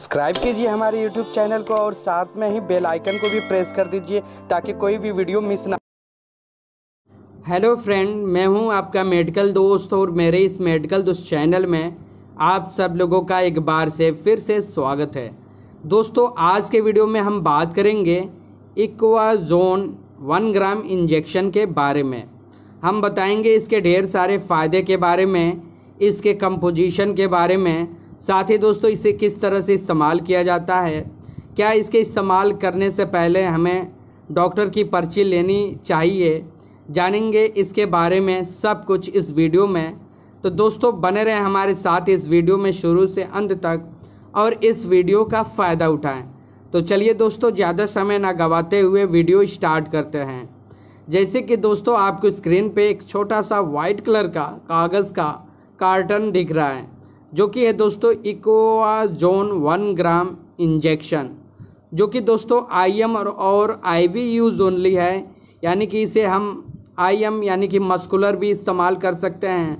subscribe कीजिए हमारे YouTube channel को और साथ में ही बेल आइकन को भी प्रेस कर दीजिए ताकि कोई भी वीडियो मिस ना हेलो फ्रेंड मैं हूं आपका मेडिकल दोस्त और मेरे इस मेडिकल दोस्त चैनल में आप सब लोगों का एक बार से फिर से स्वागत है दोस्तों आज के वीडियो में हम बात करेंगे इक्वा जोन वन ग्राम इंजेक्शन के बारे में हम बताएंगे इसके ढेर सारे फ़ायदे के बारे में इसके कंपोजिशन के बारे में साथ ही दोस्तों इसे किस तरह से इस्तेमाल किया जाता है क्या इसके इस्तेमाल करने से पहले हमें डॉक्टर की पर्ची लेनी चाहिए जानेंगे इसके बारे में सब कुछ इस वीडियो में तो दोस्तों बने रहें हमारे साथ इस वीडियो में शुरू से अंत तक और इस वीडियो का फ़ायदा उठाएं तो चलिए दोस्तों ज़्यादा समय ना गवाते हुए वीडियो स्टार्ट करते हैं जैसे कि दोस्तों आपको स्क्रीन पे एक छोटा सा वाइट कलर का कागज़ का कार्टन दिख रहा है जो कि है दोस्तों इक्वाजोन वन ग्राम इंजेक्शन जो कि दोस्तों आई एम और आई वी यूज ओनली है यानी कि इसे हम आई एम यानी कि मस्कुलर भी इस्तेमाल कर सकते हैं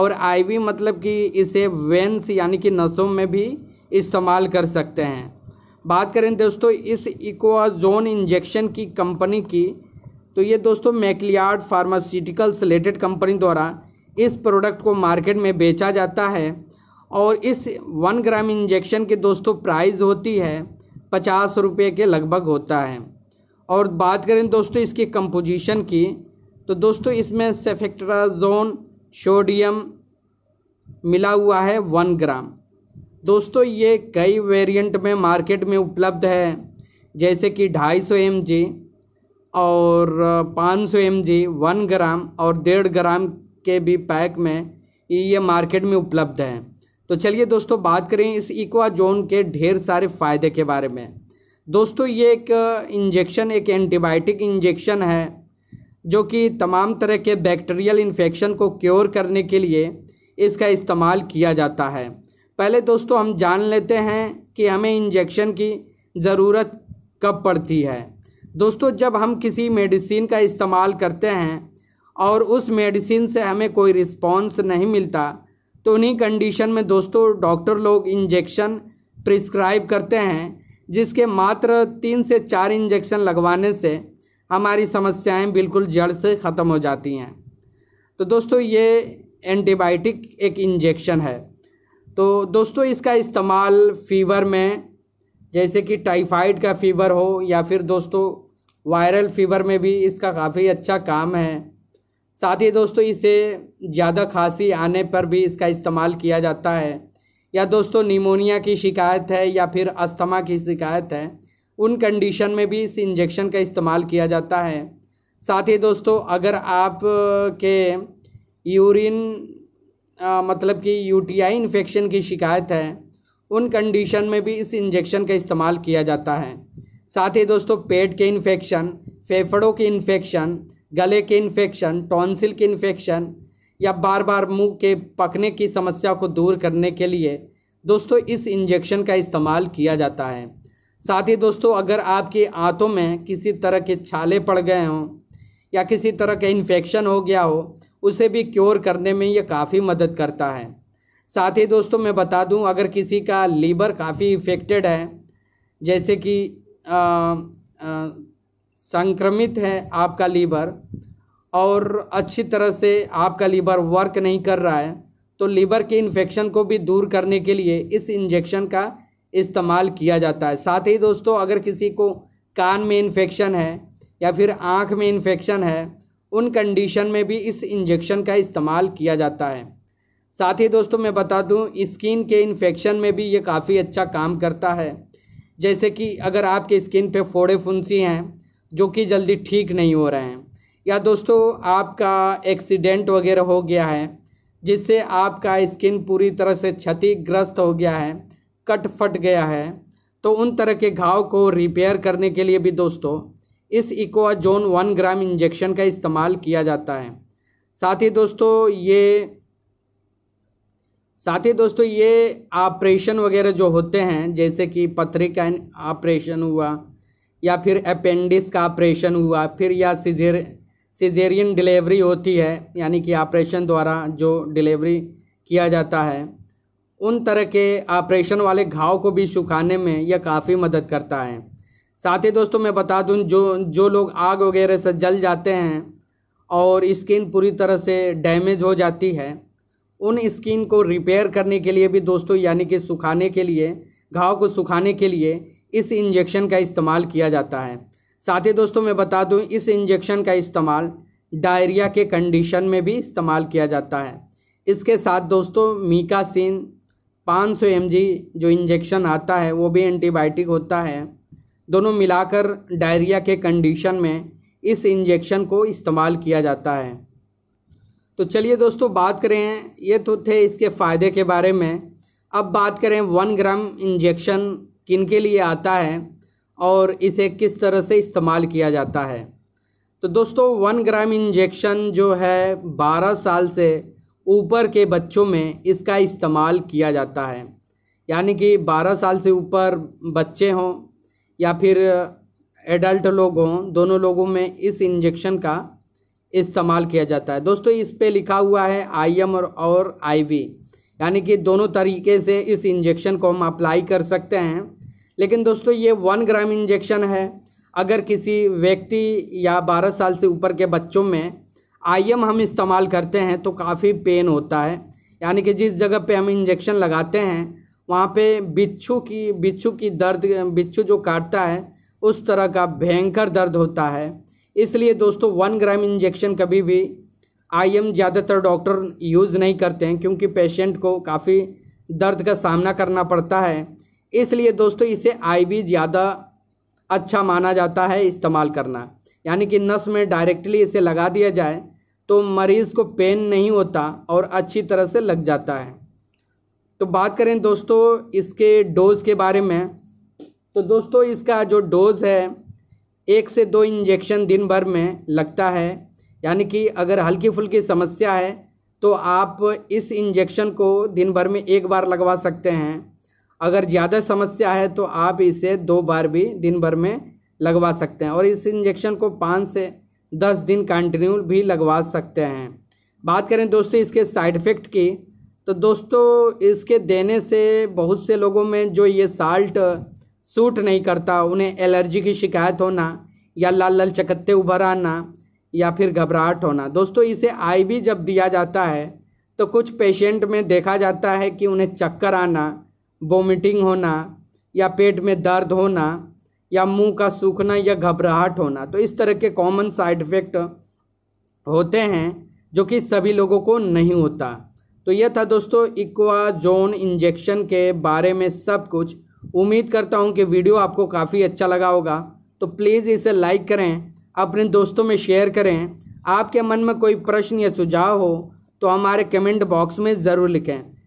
और आईवी मतलब कि इसे वेंस यानी कि नसों में भी इस्तेमाल कर सकते हैं बात करें दोस्तों इस इकोआजोन इंजेक्शन की कंपनी की तो ये दोस्तों मैकलियार्ड फार्मास्यूटिकल्स रिलेटेड कंपनी द्वारा इस प्रोडक्ट को मार्केट में बेचा जाता है और इस वन ग्राम इंजेक्शन के दोस्तों प्राइस होती है पचास रुपये के लगभग होता है और बात करें दोस्तों इसकी कंपोजिशन की तो दोस्तों इसमें सेफेक्ट्राजोन सोडियम मिला हुआ है वन ग्राम दोस्तों ये कई वेरिएंट में मार्केट में उपलब्ध है जैसे कि ढाई सौ एम जी और पाँच सौ एम जी वन ग्राम और डेढ़ ग्राम के भी पैक में ये मार्केट में उपलब्ध है तो चलिए दोस्तों बात करें इस इक्वा जोन के ढेर सारे फ़ायदे के बारे में दोस्तों ये एक इंजेक्शन एक एंटीबायोटिक इंजेक्शन है जो कि तमाम तरह के बैक्टीरियल इन्फेक्शन को क्योर करने के लिए इसका इस्तेमाल किया जाता है पहले दोस्तों हम जान लेते हैं कि हमें इंजेक्शन की ज़रूरत कब पड़ती है दोस्तों जब हम किसी मेडिसिन का इस्तेमाल करते हैं और उस मेडिसिन से हमें कोई रिस्पॉन्स नहीं मिलता तो उन्हीं कंडीशन में दोस्तों डॉक्टर लोग इंजेक्शन प्रिस्क्राइब करते हैं जिसके मात्र तीन से चार इंजेक्शन लगवाने से हमारी समस्याएं बिल्कुल जड़ से ख़त्म हो जाती हैं तो दोस्तों ये एंटीबायोटिक एक इंजेक्शन है तो दोस्तों इसका इस्तेमाल फीवर में जैसे कि टाइफाइड का फीवर हो या फिर दोस्तों वायरल फीवर में भी इसका काफ़ी अच्छा काम है साथ ही दोस्तों इसे ज़्यादा खांसी आने पर भी इसका इस्तेमाल किया जाता है या दोस्तों निमोनिया की शिकायत है या फिर अस्थमा की शिकायत है उन कंडीशन में भी इस इंजेक्शन का इस्तेमाल किया जाता है साथ ही दोस्तों अगर आप के यूरिन आ, मतलब कि यूटीआई इन्फेक्शन की शिकायत है उन कंडीशन में भी इस इंजेक्शन का इस्तेमाल किया जाता है साथ ही दोस्तों पेट के इन्फेक्शन फेफड़ों के इन्फेक्शन गले के इन्फेक्शन टॉन्सिल के इन्फेक्शन या बार बार मुंह के पकने की समस्या को दूर करने के लिए दोस्तों इस इंजेक्शन का इस्तेमाल किया जाता है साथ ही दोस्तों अगर आपके आंतों में किसी तरह के छाले पड़ गए हों या किसी तरह का इन्फेक्शन हो गया हो उसे भी क्योर करने में ये काफ़ी मदद करता है साथ ही दोस्तों मैं बता दूं अगर किसी का लीवर काफ़ी इफेक्टेड है जैसे कि आ, आ, संक्रमित है आपका लीवर और अच्छी तरह से आपका लीवर वर्क नहीं कर रहा है तो लीवर के इन्फेक्शन को भी दूर करने के लिए इस इंजेक्शन का इस्तेमाल किया जाता है साथ ही दोस्तों अगर किसी को कान में इन्फेक्शन है या फिर आँख में इन्फेक्शन है उन कंडीशन में भी इस इंजेक्शन का इस्तेमाल किया जाता है साथ ही दोस्तों मैं बता दूं स्किन के इन्फेक्शन में भी ये काफ़ी अच्छा काम करता है जैसे कि अगर आपके स्किन पे फोड़े फुंसी हैं जो कि जल्दी ठीक नहीं हो रहे हैं या दोस्तों आपका एक्सीडेंट वगैरह हो गया है जिससे आपका स्किन पूरी तरह से क्षतिग्रस्त हो गया है कट फट गया है तो उन तरह के घाव को रिपेयर करने के लिए भी दोस्तों इस इक्वाजोन वन ग्राम इंजेक्शन का इस्तेमाल किया जाता है साथ ही दोस्तों ये साथ ही दोस्तों ये ऑपरेशन वगैरह जो होते हैं जैसे कि पथरी का ऑपरेशन हुआ या फिर अपेंडिस का ऑपरेशन हुआ फिर या सिजेर सिजेरियन डिलीवरी होती है यानी कि ऑपरेशन द्वारा जो डिलीवरी किया जाता है उन तरह के ऑपरेशन वाले घाव को भी सुखाने में यह काफ़ी मदद करता है साथ ही दोस्तों मैं बता दूं जो जो लोग आग वगैरह से जल जाते हैं और स्किन पूरी तरह से डैमेज हो जाती है उन स्किन को रिपेयर करने के लिए भी दोस्तों यानी कि सुखाने के लिए घाव को सुखाने के लिए इस इंजेक्शन का इस्तेमाल किया जाता है साथ ही दोस्तों मैं बता दूं इस इंजेक्शन का इस्तेमाल डायरिया के कंडीशन में भी इस्तेमाल किया जाता है इसके साथ दोस्तों मीकासिन 500 सौ जो इंजेक्शन आता है वो भी एंटीबायोटिक होता है दोनों मिलाकर डायरिया के कंडीशन में इस इंजेक्शन को इस्तेमाल किया जाता है तो चलिए दोस्तों बात करें ये तो थे इसके फ़ायदे के बारे में अब बात करें वन ग्राम इंजेक्शन किन के लिए आता है और इसे किस तरह से इस्तेमाल किया जाता है तो दोस्तों वन ग्राम इंजेक्शन जो है बारह साल से ऊपर के बच्चों में इसका इस्तेमाल किया जाता है यानी कि बारह साल से ऊपर बच्चे हों या फिर एडल्ट लोग हों दोनों लोगों में इस इंजेक्शन का इस्तेमाल किया जाता है दोस्तों इस पे लिखा हुआ है आई एम और, और आई वी यानी कि दोनों तरीके से इस इंजेक्शन को हम अप्लाई कर सकते हैं लेकिन दोस्तों ये वन ग्राम इंजेक्शन है अगर किसी व्यक्ति या बारह साल से ऊपर के बच्चों में आई हम इस्तेमाल करते हैं तो काफ़ी पेन होता है यानी कि जिस जगह पे हम इंजेक्शन लगाते हैं वहाँ पे बिच्छू की बिच्छू की दर्द बिच्छू जो काटता है उस तरह का भयंकर दर्द होता है इसलिए दोस्तों वन ग्राम इंजेक्शन कभी भी एम ज़्यादातर डॉक्टर यूज़ नहीं करते हैं क्योंकि पेशेंट को काफ़ी दर्द का सामना करना पड़ता है इसलिए दोस्तों इसे आई ज़्यादा अच्छा माना जाता है इस्तेमाल करना यानी कि नस में डायरेक्टली इसे लगा दिया जाए तो मरीज़ को पेन नहीं होता और अच्छी तरह से लग जाता है तो बात करें दोस्तों इसके डोज़ के बारे में तो दोस्तों इसका जो डोज़ है एक से दो इंजेक्शन दिन भर में लगता है यानी कि अगर हल्की फुल्की समस्या है तो आप इस इंजेक्शन को दिन भर में एक बार लगवा सकते हैं अगर ज़्यादा समस्या है तो आप इसे दो बार भी दिन भर में लगवा सकते हैं और इस इंजेक्शन को पाँच से दस दिन कंटिन्यू भी लगवा सकते हैं बात करें दोस्तों इसके साइड इफ़ेक्ट की तो दोस्तों इसके देने से बहुत से लोगों में जो ये साल्ट सूट नहीं करता उन्हें एलर्जी की शिकायत होना या लाल लाल चकत्ते उभर आना या फिर घबराहट होना दोस्तों इसे आई जब दिया जाता है तो कुछ पेशेंट में देखा जाता है कि उन्हें चक्कर आना वोमिटिंग होना या पेट में दर्द होना या मुंह का सूखना या घबराहट होना तो इस तरह के कॉमन साइड इफ़ेक्ट होते हैं जो कि सभी लोगों को नहीं होता तो यह था दोस्तों इक्वाजोन इंजेक्शन के बारे में सब कुछ उम्मीद करता हूँ कि वीडियो आपको काफ़ी अच्छा लगा होगा तो प्लीज़ इसे लाइक करें अपने दोस्तों में शेयर करें आपके मन में कोई प्रश्न या सुझाव हो तो हमारे कमेंट बॉक्स में ज़रूर लिखें